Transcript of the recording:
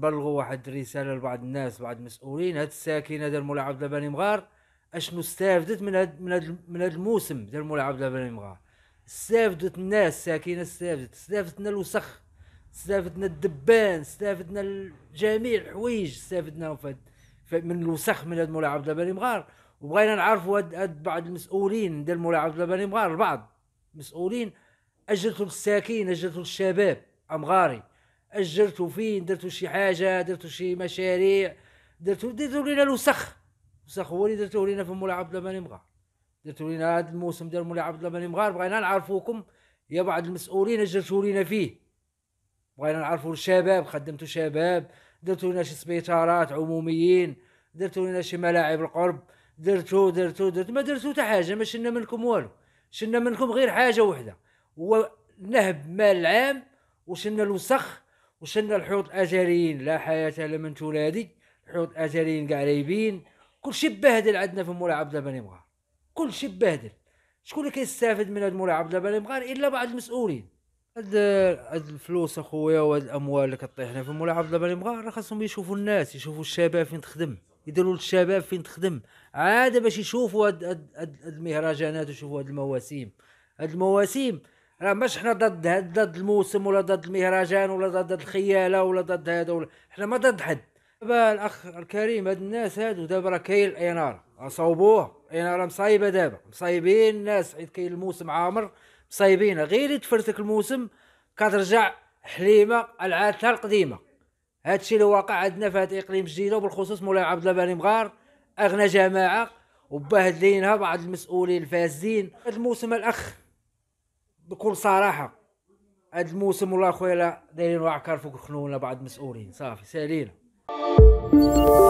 بلغوا واحد الرساله لبعض الناس بعض المسؤولين هاد الساكنه ديال الله اللبناني مغار اشنو استافدت من هاد من هاد من هاد الموسم ديال الملاعب اللبناني مغار استافدت الناس الساكنه استافدت استافدتنا الوسخ استافدنا الدبان استافدنا جميع الحوايج استافدناهم من الوسخ من هاد الله اللبناني مغار وبغينا نعرفوا هاد, بعض المسؤولين ديال الله اللبناني مغار البعض مسؤولين أجرتو للساكين أجرتو للشباب امغاري أجرتو فين درتوا شي حاجه درتوا شي مشاريع درتوا درتوا لينا الوسخ الوسخ هو اللي درتوه لينا في مولاي عبد الله ماني مغار درتوا لينا هذا الموسم ديال مولاي عبد الله ماني مغار بغينا نعرفوكم يا بعض المسؤولين اجلتوا لينا فيه بغينا نعرفوا الشباب خدمتوا شباب درتوا لنا شي سبيطارات عموميين درتوا لنا شي ملاعب القرب درتو درتو درتو ما درتو حتى حاجه ما شلنا منكم والو شلنا منكم غير حاجه وحده ونهب مال العام وشلنا الوسخ وشلنا الحوض الاجريين لا حياه لمن تولادي الحوض الاجريين كاع رايبين كل شيء بهدل عندنا في مولاي عبد الله بن مغار كل شيء بهدل شكون اللي كيستافد من هذا مولاي عبد الله بن مغار الا بعض المسؤولين هاد هاد الفلوس اخويا وهاد الاموال اللي كطيحنا في مولاي عبد الله بن مغار راه خاصهم يشوفوا الناس يشوفوا الشباب فين تخدم يديروا للشباب فين تخدم عاده باش يشوفوا هاد, هاد المهرجانات ويشوفوا هاد المواسم هاد المواسم راه ماش حنا ضد ضد الموسم ولا ضد المهرجان ولا ضد الخياله ولا ضد هذا ولا حنا ما ضد حد دابا الاخ الكريم هاد الناس هادو دابا راه كاين الاناره صوبوه الاناره مصايبه دابا مصايبين الناس حيت كاين الموسم عامر مصايبين غير يتفرتك الموسم كترجع حليمه العادتها القديمه هادشي اللي واقع عندنا في هاد الاقليم الجديد وبالخصوص مولاي عبد الله بن مغار اغنى جماعه وبهدلينها بعض المسؤولين الفاسدين هاد الموسم الاخ بكل صراحه هاد الموسم والله خويا دايرين واعكار فوق الخنونه بعض المسؤولين صافي سالينا